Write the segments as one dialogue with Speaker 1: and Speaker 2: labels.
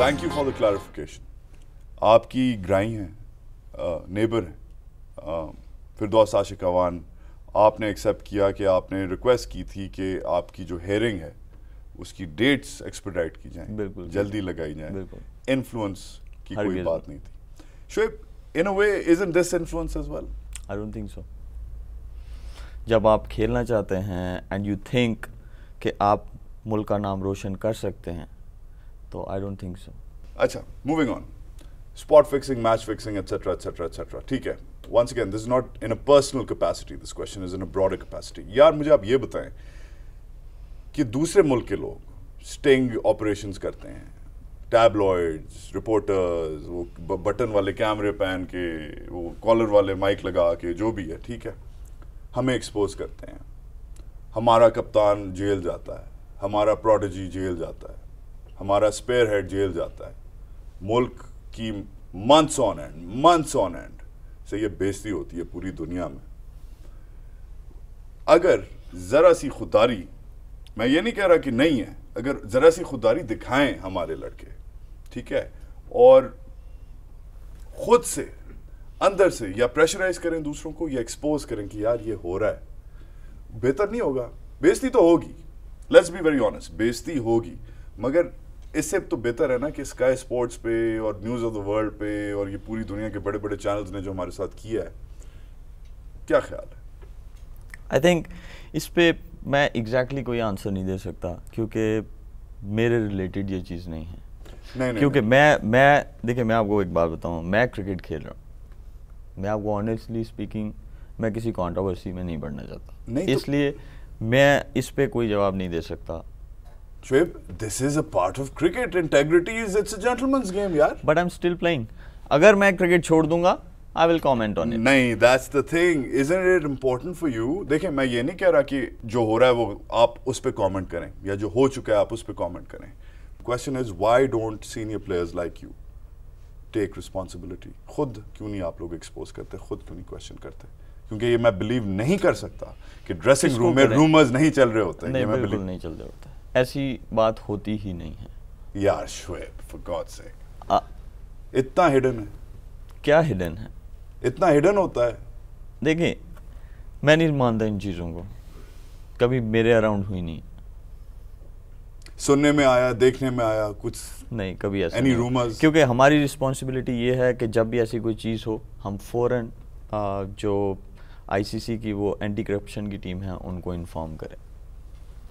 Speaker 1: Thank you for the clarification आपकी ग्राई हैं नेबर हैं फिर आशिक अवान आपने एक्सेप्ट किया कि आपने रिक्वेस्ट की थी कि आपकी जो हेयरिंग है उसकी डेट्स एक्सपेडाइट की जाए बिल्कुल जल्दी लगाई जाए
Speaker 2: इन्फ्लुएंस की कोई बात
Speaker 1: नहीं थी Shoaib in a way is in this influence as well
Speaker 2: I don't think so जब आप खेलना चाहते हैं एंड यू थिंक कि आप मुल्क का नाम रोशन कर सकते हैं तो आई डोंट थिंक सो
Speaker 1: अच्छा moving on spot fixing match fixing etcetera etcetera etcetera ठीक है once again this is not in a personal capacity this question is in a broader capacity यार मुझे आप ये बताएं कि दूसरे मुल्क के लोग स्टिंग ऑपरेशंस करते हैं टैबलॉइड्स रिपोर्टर्स वो बटन वाले कैमरे पहन के वो कॉलर वाले माइक लगा के जो भी है ठीक है हमें एक्सपोज करते हैं हमारा कप्तान जेल जाता है हमारा प्रोडजी जेल जाता है हमारा स्पेयर हेड जेल जाता है मुल्क की months on end months on end से ये बेजती होती है पूरी दुनिया में अगर ज़रा सी खुदारी मैं ये नहीं कह रहा कि नहीं है अगर ज़रा सी खुदारी दिखाएं हमारे लड़के ठीक है और ख़ुद से अंदर से या प्रेशराइज करें दूसरों को या एक्सपोज करें कि यार ये हो रहा है बेहतर नहीं होगा बेजती तो होगी लेट्स बी वेरी ऑनेस्ट बेजती होगी मगर इससे तो बेहतर है ना कि स्काई स्पोर्ट्स पे और न्यूज़ ऑफ द वर्ल्ड पे और ये पूरी दुनिया के बड़े बड़े चैनल्स ने जो हमारे साथ किया है क्या ख्याल
Speaker 2: है आई थिंक इस पर मैं एग्जैक्टली exactly कोई आंसर नहीं दे सकता क्योंकि मेरे रिलेटेड ये चीज़ नहीं है नहीं, नहीं, क्योंकि नहीं। मैं मैं देखिए मैं आपको एक बात बताऊं मैं क्रिकेट खेल रहा हूँ मैं आपको ऑनेस्टली स्पीकिंग मैं किसी कंट्रोवर्सी में नहीं बढ़ना चाहता तो इसलिए तो... मैं इस पर कोई जवाब नहीं दे सकता Shweb, this is a part of cricket. Integrity is it's a gentleman's game, yaar. But I'm still playing. अगर मैं क्रिकेट छोड़ दूंगा
Speaker 1: I will comment on it. नहीं that's the thing. Isn't it important for you? देखें मैं ये नहीं कह रहा कि जो हो रहा है वो आप उस पर कॉमेंट करें या जो हो चुका है आप उस पर कॉमेंट करें question is why don't senior players like you take responsibility खुद क्यों नहीं आप लोग एक्सपोज करते खुद क्यों नहीं क्वेश्चन करते क्योंकि ये मैं बिलीव नहीं कर सकता कि ड्रेसिंग रूम में रूमर्स नहीं चल रहे होते नहीं, ये मैं बिल्कुल नहीं
Speaker 2: चल रहे होते ऐसी बात होती ही नहीं है यार श्वेब फॉर गॉड से इतना हिडन है क्या हिडन है
Speaker 1: इतना हिडन होता है
Speaker 2: देखिए मैं नहीं मानता इन चीज़ों को कभी मेरे अराउंड हुई नहीं सुनने में आया देखने में
Speaker 1: आया कुछ नहीं कभी ऐसा एनी
Speaker 2: रूमर्स क्योंकि हमारी रिस्पॉन्सिबिलिटी ये है कि जब भी ऐसी कोई चीज़ हो हम फ़ौरन जो आईसीसी की वो एंटी करप्शन की टीम है उनको इन्फॉर्म करें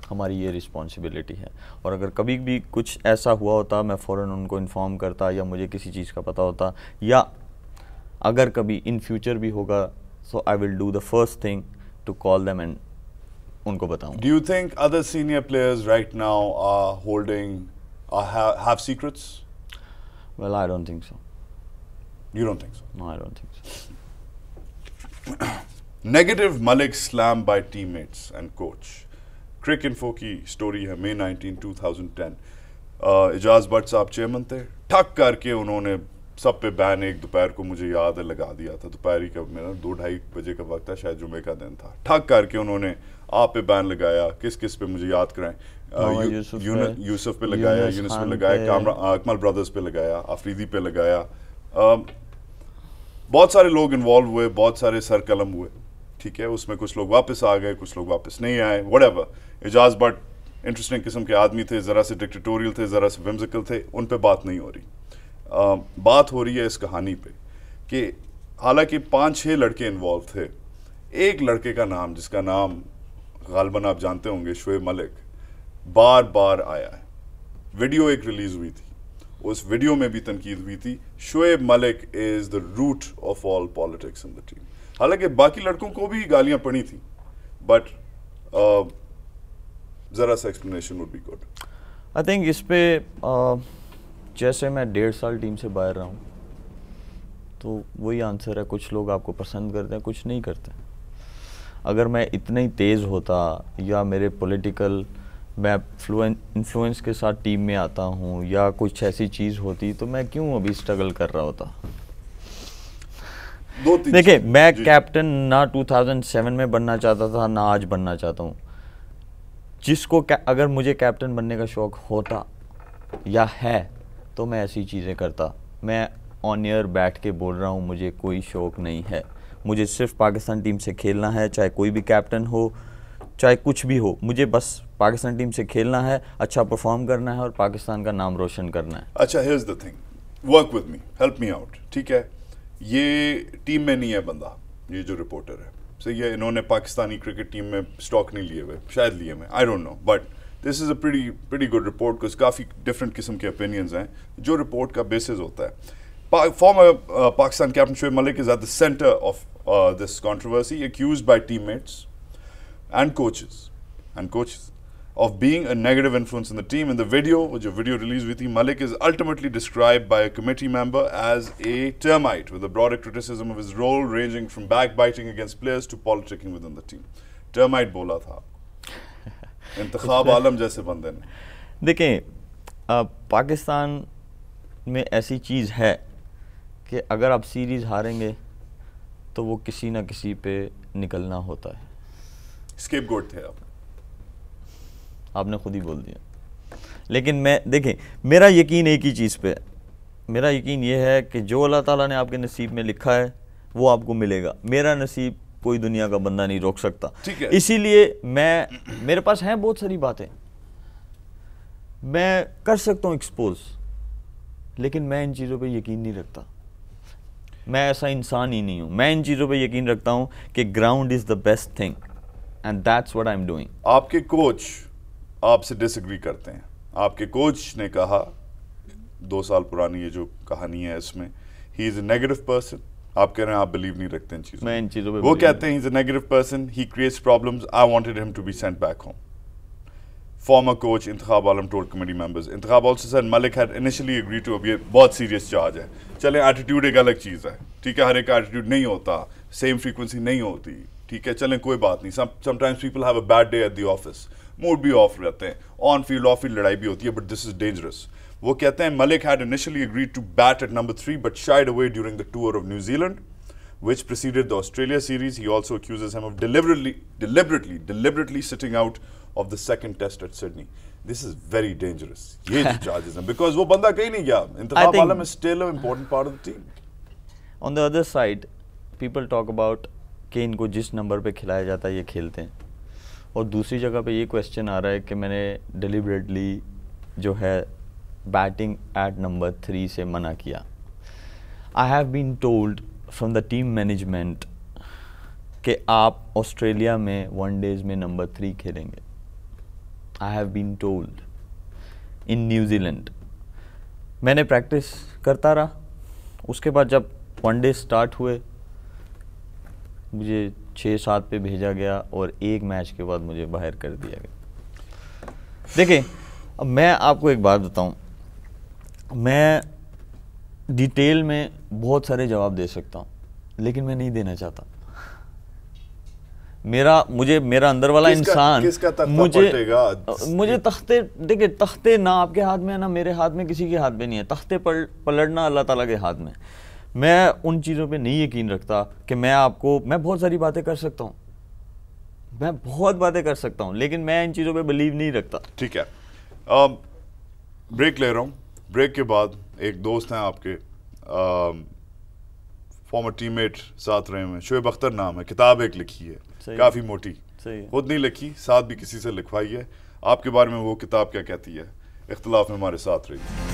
Speaker 2: हमारी ये रिस्पॉन्सिबिलिटी है और अगर कभी भी कुछ ऐसा हुआ होता मैं फ़ौर उनको इन्फॉर्म करता या मुझे किसी चीज़ का पता होता या अगर कभी इन फ्यूचर भी होगा so I will do the first thing to call them and उनको बताऊँ
Speaker 1: do you think other senior players right now are holding have secrets
Speaker 2: well I don't think so You don't think so? No,
Speaker 1: Negative Malik slam by teammates and coach. Cricinfo की story है May 19 2010 Ijaz Bhatt साहब chairman थे ठक करके उन्होंने सब पे ban एक दोपहर को मुझे याद है लगा दिया था दोपहर ही का मेरा दो ढाई बजे का वक्त था शायद जुमे का दिन था ठक करके उन्होंने आप पे बैन लगाया किस किस पे मुझे याद कराएं uh, यूसुफ पे, लगाया यूनिस पे लगाया कामरा uh, अकमल ब्रदर्स पे लगाया आफरीदी पे लगाया um, बहुत सारे लोग इन्वॉल्व हुए बहुत सारे सर कलम हुए ठीक है उसमें कुछ लोग वापस आ गए कुछ लोग वापस नहीं आए वट एजाज बट इंटरेस्टिंग किस्म के आदमी थे ज़रा से डिक्टोरियल थे ज़रा से विम्जिकल थे उन पर बात नहीं हो रही आ, बात हो रही है इस कहानी पर कि हालांकि पाँच छः लड़के इन्वॉल्व थे एक लड़के का नाम जिसका नाम गालबन आप जानते होंगे शुएब मलिक बार बार आया है वीडियो एक रिलीज़ हुई थी उस वीडियो में भी तनकीद हुई थी Shoaib Malik is the root of all politics in the team हालांकि बाकी लड़कों को भी गालियां पड़ी थी बट ज़रा सा explanation would be good
Speaker 2: I think इस पे जैसे मैं डेढ़ साल टीम से बाहर रहा हूँ तो वही आंसर है कुछ लोग आपको पसंद करते हैं कुछ नहीं करते अगर मैं इतना ही तेज़ होता या मेरे पॉलिटिकल मैं इन्फ्लुएंस के साथ टीम में आता हूँ या कुछ ऐसी चीज़ होती तो मैं क्यों अभी स्ट्रगल कर रहा होता देखिए मैं कैप्टन ना 2007 में बनना चाहता था ना आज बनना चाहता हूँ जिसको अगर मुझे कैप्टन बनने का शौक़ होता या है तो मैं ऐसी चीज़ें करता मैं ऑन ईयर बैठ के बोल रहा हूँ मुझे कोई शौक़ नहीं है मुझे सिर्फ पाकिस्तान टीम से खेलना है चाहे कोई भी कैप्टन हो चाहे कुछ भी हो मुझे बस पाकिस्तान टीम से खेलना है अच्छा परफॉर्म करना है और पाकिस्तान का नाम रोशन करना है
Speaker 1: अच्छा is the thing work with me help me out ठीक है ये टीम में नहीं है बंदा ये जो रिपोर्टर है से ये इन्होंने पाकिस्तानी क्रिकेट टीम में स्टॉक नहीं लिए हुए शायद लिए हुए I don't know but this is a pretty pretty good report कुछ काफ़ी डिफरेंट किस्म के ओपिनियंस हैं जो रिपोर्ट का बेसिस होता है former uh, Pakistan captain Shoaib Malik is at the centre of controversy controversy accused by teammates and coaches and coaches of being a negative influence in the team. In the video, which a video release with him, Malik is ultimately described by a committee member as a termite, with a broader criticism of his role ranging from backbiting against players to politicking within the team. Termite बोला था इंतखाब आलम जैसे बंदे ने
Speaker 2: देखें पाकिस्तान में ऐसी चीज़ है कि अगर आप सीरीज़ हारेंगे तो वो किसी ना किसी पे निकलना होता है स्केप थे आप आपने खुद ही बोल दिया लेकिन मैं देखें मेरा यकीन एक ही चीज़ पे मेरा यकीन ये है कि जो अल्लाह ताला ने आपके नसीब में लिखा है वो आपको मिलेगा मेरा नसीब कोई दुनिया का बंदा नहीं रोक सकता इसीलिए मैं मेरे पास हैं बहुत सारी बातें मैं कर सकता हूँ एक्सपोज लेकिन मैं इन चीज़ों पे यकीन नहीं रखता मैं ऐसा इंसान ही नहीं हूँ मैं इन चीज़ों पे यकीन रखता हूँ कि ground is the best thing and that's what I am doing
Speaker 1: आपके कोच आपसे डिसग्री करते हैं आपके कोच ने कहा दो साल पुरानी ये जो कहानी है इसमें ही इज़ ए नेगेटिव पर्सन आप कह रहे हैं आप बिलीव नहीं रखते इन चीज़ों में चीज़ों पे वो कहते हैं इज अ नेगेटिव पर्सन ही creates problems I wanted him to be sent back home former coach Intikhab Alam told committee members Intikhab also said Malik had initially agree to अब ये बहुत सीरियस चार्ज है चले एटीट्यूड एक अलग चीज़ है ठीक है हर एक एटीट्यूड नहीं होता सेम फ्रीक्वेंसी नहीं होती ठीक है चलें कोई बात नहीं sometimes people have a bad day at the office mood भी ऑफ रहते हैं ऑन फील्ड ऑफ फील्ड लड़ाई भी होती है बट दिस इज डेंजरस वो कहते हैं Malik had initially agreed to bat at number three but shied away during the tour of New Zealand which preceded the Australia series. He also accuses him of deliberately, deliberately, deliberately sitting out of the second test at Sydney. This is very dangerous. ये जो charges हैं because वो
Speaker 2: बंदा कहीं नहीं गया. इंतखाब आलम is still an important part of the team. On the other side, people talk about कि इनको जिस नंबर पे खिलाया जाता है ये खेलते हैं और दूसरी जगह पे ये क्वेश्चन आ रहा है कि मैंने डिलीबरेटली जो है बैटिंग एट नंबर थ्री से मना किया I have been told from the team management कि आप ऑस्ट्रेलिया में वन डेज में नंबर थ्री खेलेंगे I have been told in New Zealand मैंने प्रैक्टिस करता रहा उसके बाद जब वन डे स्टार्ट हुए मुझे छः सात पे भेजा गया और एक मैच के बाद मुझे बाहर कर दिया गया देखें अब मैं आपको एक बात बताऊं मैं डिटेल में बहुत सारे जवाब दे सकता हूं लेकिन मैं नहीं देना चाहता मेरा मुझे मेरा अंदर वाला इंसान मुझे मुझे तख्ते देखिए तख्ते ना आपके हाथ में है ना मेरे हाथ में किसी के हाथ में नहीं है तख्ते पल, पलटना अल्लाह ताला के हाथ में मैं उन चीज़ों पे नहीं यकीन रखता कि मैं आपको मैं बहुत सारी बातें कर सकता हूँ मैं बहुत बातें कर सकता हूँ लेकिन मैं इन चीज़ों पे बिलीव नहीं रखता ठीक है आ, ब्रेक ले
Speaker 1: रहा हूँ ब्रेक के बाद एक दोस्त हैं आपके फॉर्मर टीममेट साथ रहे हुए शुएब अख्तर नाम है किताब एक लिखी है काफ़ी मोटी खुद नहीं लिखी साथ भी किसी से लिखवाई है आपके बारे में वो किताब क्या कहती है इख्तलाफ में हमारे साथ रही